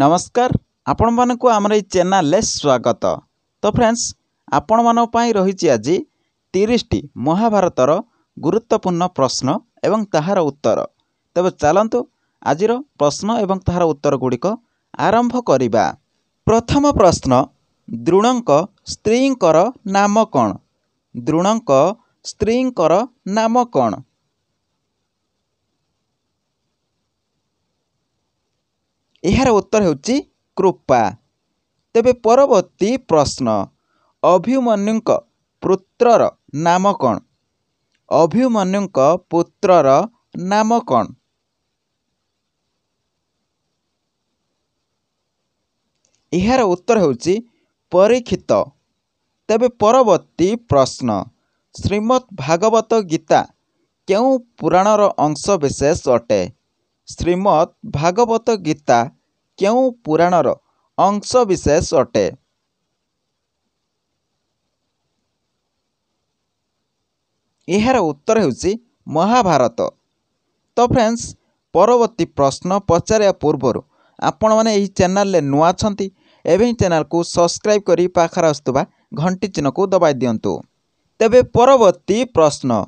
ନମସ୍କାର ଆପଣମାନଙ୍କୁ ଆମର ଏଇ ଚ୍ୟାନେଲରେ ସ୍ୱାଗତ ତ ଫ୍ରେଣ୍ଡସ୍ ଆପଣମାନଙ୍କ ପାଇଁ ରହିଛି ଆଜି ତିରିଶଟି ମହାଭାରତର ଗୁରୁତ୍ୱପୂର୍ଣ୍ଣ ପ୍ରଶ୍ନ ଏବଂ ତାହାର ଉତ୍ତର ତେବେ ଚାଲନ୍ତୁ ଆଜିର ପ୍ରଶ୍ନ ଏବଂ ତାହାର ଉତ୍ତରଗୁଡ଼ିକ ଆରମ୍ଭ କରିବା ପ୍ରଥମ ପ୍ରଶ୍ନ ଦ୍ରୋଣଙ୍କ ସ୍ତ୍ରୀଙ୍କର ନାମ କ'ଣ ଦ୍ରୋଣଙ୍କ ସ୍ତ୍ରୀଙ୍କର ନାମ କ'ଣ ଏହାର ଉତ୍ତର ହେଉଛି କୃପା ତେବେ ପରବର୍ତ୍ତୀ ପ୍ରଶ୍ନ ଅଭିମନ୍ୟୁଙ୍କ ପୁତ୍ରର ନାମ କ'ଣ ଅଭିମନ୍ୟୁଙ୍କ ପୁତ୍ରର ନାମ କ'ଣ ଏହାର ଉତ୍ତର ହେଉଛି ପରୀକ୍ଷିତ ତେବେ ପରବର୍ତ୍ତୀ ପ୍ରଶ୍ନ ଶ୍ରୀମଦ୍ ଭାଗବତ ଗୀତା କେଉଁ ପୁରାଣର ଅଂଶବିଶେଷ ଅଟେ ଶ୍ରୀମଦ୍ ଭାଗବତ ଗୀତା କେଉଁ ପୁରାଣର ଅଂଶବିଶେଷ ଅଟେ ଏହାର ଉତ୍ତର ହେଉଛି ମହାଭାରତ ତ ଫ୍ରେଣ୍ଡସ୍ ପରବର୍ତ୍ତୀ ପ୍ରଶ୍ନ ପଚାରିବା ପୂର୍ବରୁ ଆପଣମାନେ ଏହି ଚ୍ୟାନେଲରେ ନୂଆ ଅଛନ୍ତି ଏବେ ଏହି ଚ୍ୟାନେଲକୁ ସବସ୍କ୍ରାଇବ୍ କରି ପାଖରେ ଆସୁଥିବା ଘଣ୍ଟି ଚିହ୍ନକୁ ଦବାଇ ଦିଅନ୍ତୁ ତେବେ ପରବର୍ତ୍ତୀ ପ୍ରଶ୍ନ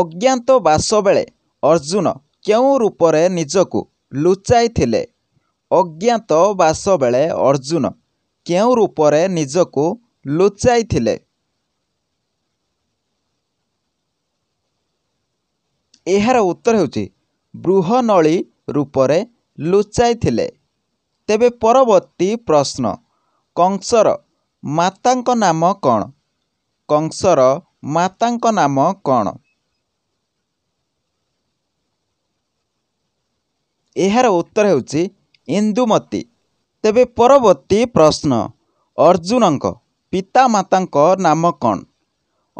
ଅଜ୍ଞାତ ବାସ ବେଳେ ଅର୍ଜୁନ କେଉଁ ରୂପରେ ନିଜକୁ ଲୁଚାଇଥିଲେ ଅଜ୍ଞାତ ବାସ ବେଳେ ଅର୍ଜୁନ କେଉଁ ରୂପରେ ନିଜକୁ ଲୁଚାଇଥିଲେ ଏହାର ଉତ୍ତର ହେଉଛି ବୃହନଳୀ ରୂପରେ ଲୁଚାଇଥିଲେ ତେବେ ପରବର୍ତ୍ତୀ ପ୍ରଶ୍ନ କଂସର ମାତାଙ୍କ ନାମ କ'ଣ କଂସର ମାତାଙ୍କ ନାମ କ'ଣ ଏହାର ଉତ୍ତର ହେଉଛି ଇନ୍ଦୁମତୀ ତେବେ ପରବର୍ତ୍ତୀ ପ୍ରଶ୍ନ ଅର୍ଜୁନଙ୍କ ପିତାମାତାଙ୍କ ନାମ କ'ଣ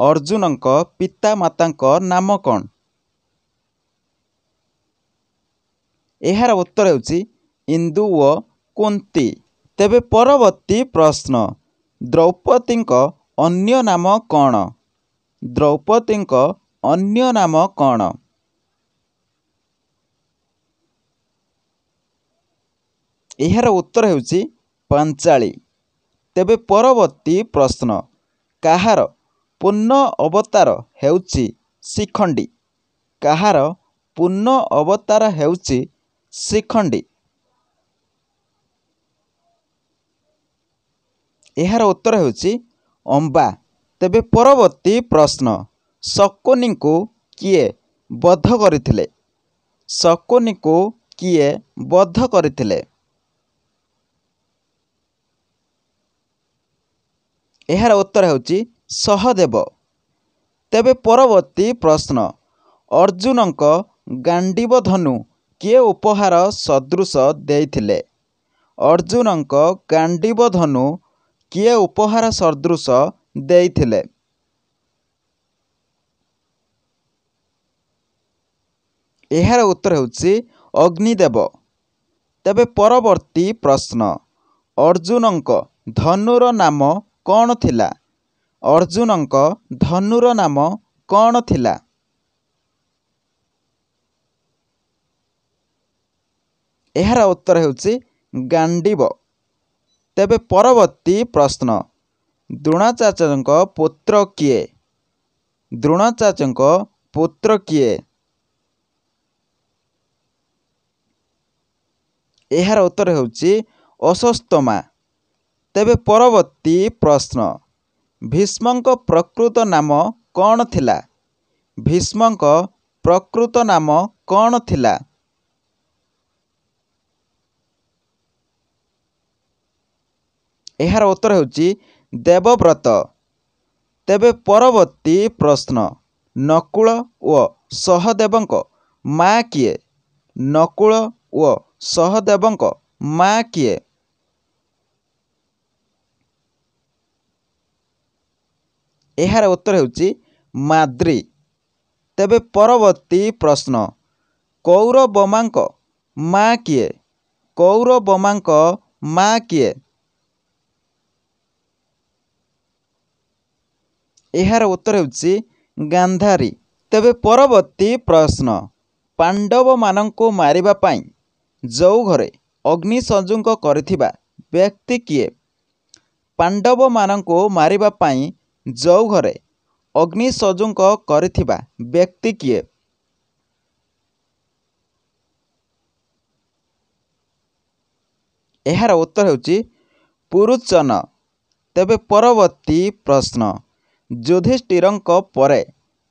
ଅର୍ଜୁନଙ୍କ ପିତାମାତାଙ୍କ ନାମ କ'ଣ ଏହାର ଉତ୍ତର ହେଉଛି ଇନ୍ଦୁ ଓ କୁନ୍ତି ତେବେ ପରବର୍ତ୍ତୀ ପ୍ରଶ୍ନ ଦ୍ରୌପଦୀଙ୍କ ଅନ୍ୟ ନାମ କ'ଣ ଦ୍ରୌପଦୀଙ୍କ ଅନ୍ୟ ନାମ କ'ଣ ଏହାର ଉତ୍ତର ହେଉଛି ପାଞ୍ଚାଳୀ ତେବେ ପରବର୍ତ୍ତୀ ପ୍ରଶ୍ନ କାହାର ପୂର୍ଣ୍ଣ ଅବତାର ହେଉଛି ଶିଖଣ୍ଡୀ କାହାର ପୂର୍ଣ୍ଣ ଅବତାର ହେଉଛି ଶିଖଣ୍ଡୀ ଏହାର ଉତ୍ତର ହେଉଛି ଅମ୍ବା ତେବେ ପରବର୍ତ୍ତୀ ପ୍ରଶ୍ନ ଶକୁନିଙ୍କୁ କିଏ ବଦ୍ଧ କରିଥିଲେ ଶକୁନିକୁ କିଏ ବଦ୍ଧ କରିଥିଲେ ଏହାର ଉତ୍ତର ହେଉଛି ସହଦେବ ତେବେ ପରବର୍ତ୍ତୀ ପ୍ରଶ୍ନ ଅର୍ଜୁନଙ୍କ ଗାଣ୍ଡିବ ଧନୁ କିଏ ଉପହାର ସଦୃଶ ଦେଇଥିଲେ ଅର୍ଜୁନଙ୍କ ଗାଣ୍ଡିବ ଧନୁ କିଏ ଉପହାର ସଦୃଶ ଦେଇଥିଲେ ଏହାର ଉତ୍ତର ହେଉଛି ଅଗ୍ନିଦେବ ତେବେ ପରବର୍ତ୍ତୀ ପ୍ରଶ୍ନ ଅର୍ଜୁନଙ୍କ ଧନୁର ନାମ କ'ଣ ଥିଲା ଅର୍ଜୁନଙ୍କ ଧନୁର ନାମ କ'ଣ ଥିଲା ଏହାର ଉତ୍ତର ହେଉଛି ଗାଣ୍ଡିବ ତେବେ ପରବର୍ତ୍ତୀ ପ୍ରଶ୍ନ ଦ୍ରୋଣାଚାର୍ଯ୍ୟଙ୍କ ପୁତ୍ର କିଏ ଦ୍ରୋଣାଚାର୍ଯ୍ୟଙ୍କ ପୁତ୍ର କିଏ ଏହାର ଉତ୍ତର ହେଉଛି ଅସସ୍ତମା ତେବେ ପରବର୍ତ୍ତୀ ପ୍ରଶ୍ନ ଭୀଷ୍ମଙ୍କ ପ୍ରକୃତ ନାମ କ'ଣ ଥିଲା ଭୀଷ୍ମଙ୍କ ପ୍ରକୃତ ନାମ କ'ଣ ଥିଲା ଏହାର ଉତ୍ତର ହେଉଛି ଦେବବ୍ରତ ତେବେ ପରବର୍ତ୍ତୀ ପ୍ରଶ୍ନ ନକୁଳ ଓ ସହଦେବଙ୍କ ମା କିଏ ନକୁଳ ଓ ସହଦେବଙ୍କ ମା କିଏ ଏହାର ଉତ୍ତର ହେଉଛି ମାଦ୍ରି ତେବେ ପରବର୍ତ୍ତୀ ପ୍ରଶ୍ନ କୌରବମାଙ୍କ ମା କିଏ କୌରବମାଙ୍କ ମା କିଏ ଏହାର ଉତ୍ତର ହେଉଛି ଗାନ୍ଧାରୀ ତେବେ ପରବର୍ତ୍ତୀ ପ୍ରଶ୍ନ ପାଣ୍ଡବମାନଙ୍କୁ ମାରିବା ପାଇଁ ଯେଉଁ ଘରେ ଅଗ୍ନିସଂଯୁଙ୍ଗ କରିଥିବା ବ୍ୟକ୍ତି କିଏ ପାଣ୍ଡବମାନଙ୍କୁ ମାରିବା ପାଇଁ ଯେଉଁ ଘରେ ଅଗ୍ନିଶଜୁଙ୍କ କରିଥିବା ବ୍ୟକ୍ତି କିଏ ଏହାର ଉତ୍ତର ହେଉଛି ପୁରୁଚନ ତେବେ ପରବର୍ତ୍ତୀ ପ୍ରଶ୍ନ ଯୁଧିଷ୍ଠିରଙ୍କ ପରେ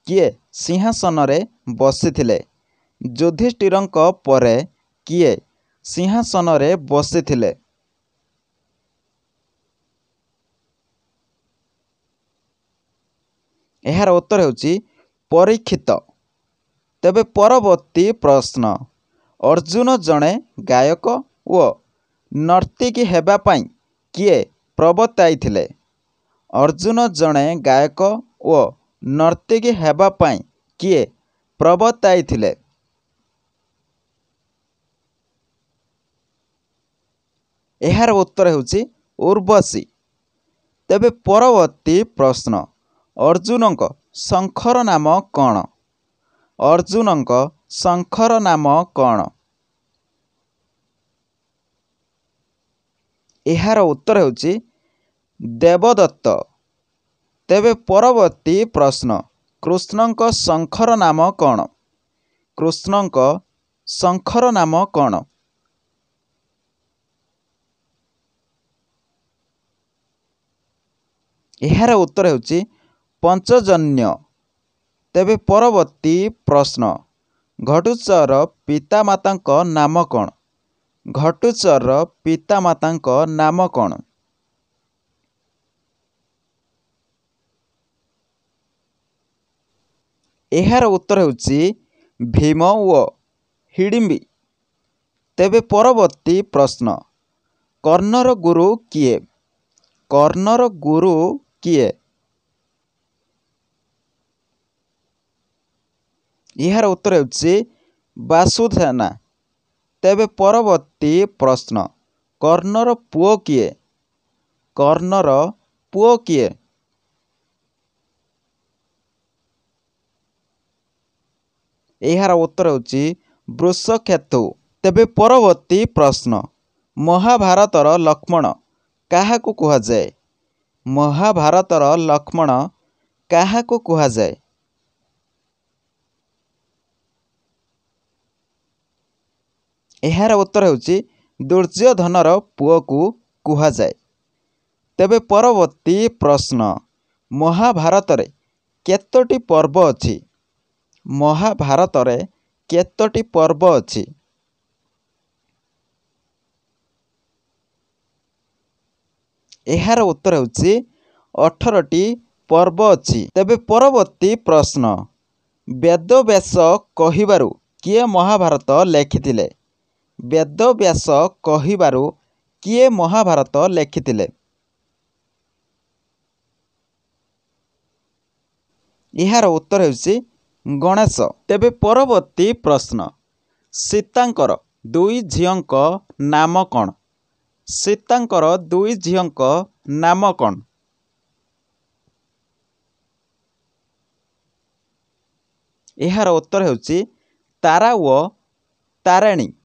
କିଏ ସିଂହାସନରେ ବସିଥିଲେ ଯୁଧିଷ୍ଠିରଙ୍କ ପରେ କିଏ ସିଂହାସନରେ ବସିଥିଲେ ଏହାର ଉତ୍ତର ହେଉଛି ପରୀକ୍ଷିତ ତେବେ ପରବର୍ତ୍ତୀ ପ୍ରଶ୍ନ ଅର୍ଜୁନ ଜଣେ ଗାୟକ ଓ ନର୍ତ୍ତିକି ହେବା ପାଇଁ କିଏ ପ୍ରବର୍ତ୍ତାଇଥିଲେ ଅର୍ଜୁନ ଜଣେ ଗାୟକ ଓ ନର୍ତ୍ତିକି ହେବା ପାଇଁ କିଏ ପ୍ରବର୍ତ୍ତାଇଥିଲେ ଏହାର ଉତ୍ତର ହେଉଛି ଉର୍ବଶୀ ତେବେ ପରବର୍ତ୍ତୀ ପ୍ରଶ୍ନ ଅର୍ଜୁନଙ୍କ ଶଙ୍ଖର ନାମ କ'ଣ ଅର୍ଜୁନଙ୍କ ଶଙ୍ଖର ନାମ କ'ଣ ଏହାର ଉତ୍ତର ହେଉଛି ଦେବଦତ୍ତ ତେବେ ପରବର୍ତ୍ତୀ ପ୍ରଶ୍ନ କୃଷ୍ଣଙ୍କ ଶଙ୍ଖର ନାମ କ'ଣ କୃଷ୍ଣଙ୍କ ଶଙ୍ଖର ନାମ କ'ଣ ଏହାର ଉତ୍ତର ହେଉଛି ପଞ୍ଚଜନ୍ୟ ତେବେ ପରବର୍ତ୍ତୀ ପ୍ରଶ୍ନ ଘଟୁଚର ପିତାମାତାଙ୍କ ନାମ କ'ଣ ଘଟୁଚର ପିତାମାତାଙ୍କ ନାମ କ'ଣ ଏହାର ଉତ୍ତର ହେଉଛି ଭୀମ ଓ ହିଡ଼ିମ୍ବି ତେବେ ପରବର୍ତ୍ତୀ ପ୍ରଶ୍ନ କର୍ଣ୍ଣର ଗୁରୁ କିଏ କର୍ଣ୍ଣର ଗୁରୁ କିଏ ଏହାର ଉତ୍ତର ହେଉଛି ବାସୁଧାନା ତେବେ ପରବର୍ତ୍ତୀ ପ୍ରଶ୍ନ କର୍ଣ୍ଣର ପୁଅ କିଏ କର୍ଣ୍ଣର ପୁଅ କିଏ ଏହାର ଉତ୍ତର ହେଉଛି ବୃଷକ୍ଷେତୁ ତେବେ ପରବର୍ତ୍ତୀ ପ୍ରଶ୍ନ ମହାଭାରତର ଲକ୍ଷ୍ମଣ କାହାକୁ କୁହାଯାଏ ମହାଭାରତର ଲକ୍ଷ୍ମଣ କାହାକୁ କୁହାଯାଏ ଏହାର ଉତ୍ତର ହେଉଛି ଦୁର୍ଯ୍ୟୋଧନର ପୁଅକୁ କୁହାଯାଏ ତେବେ ପରବର୍ତ୍ତୀ ପ୍ରଶ୍ନ ମହାଭାରତରେ କେତୋଟି ପର୍ବ ଅଛି ମହାଭାରତରେ କେତୋଟି ପର୍ବ ଅଛି ଏହାର ଉତ୍ତର ହେଉଛି ଅଠରଟି ପର୍ବ ଅଛି ତେବେ ପରବର୍ତ୍ତୀ ପ୍ରଶ୍ନ ବେଦବ୍ୟାସ କହିବାରୁ କିଏ ମହାଭାରତ ଲେଖିଥିଲେ ବେଦବ୍ୟାସ କହିବାରୁ କିଏ ମହାଭାରତ ଲେଖିଥିଲେ ଏହାର ଉତ୍ତର ହେଉଛି ଗଣେଶ ତେବେ ପରବର୍ତ୍ତୀ ପ୍ରଶ୍ନ ସୀତାଙ୍କର ଦୁଇ ଝିଅଙ୍କ ନାମ କ'ଣ ସୀତାଙ୍କର ଦୁଇ ଝିଅଙ୍କ ନାମ କ'ଣ ଏହାର ଉତ୍ତର ହେଉଛି ତାରା ଓ ତାରାଣୀ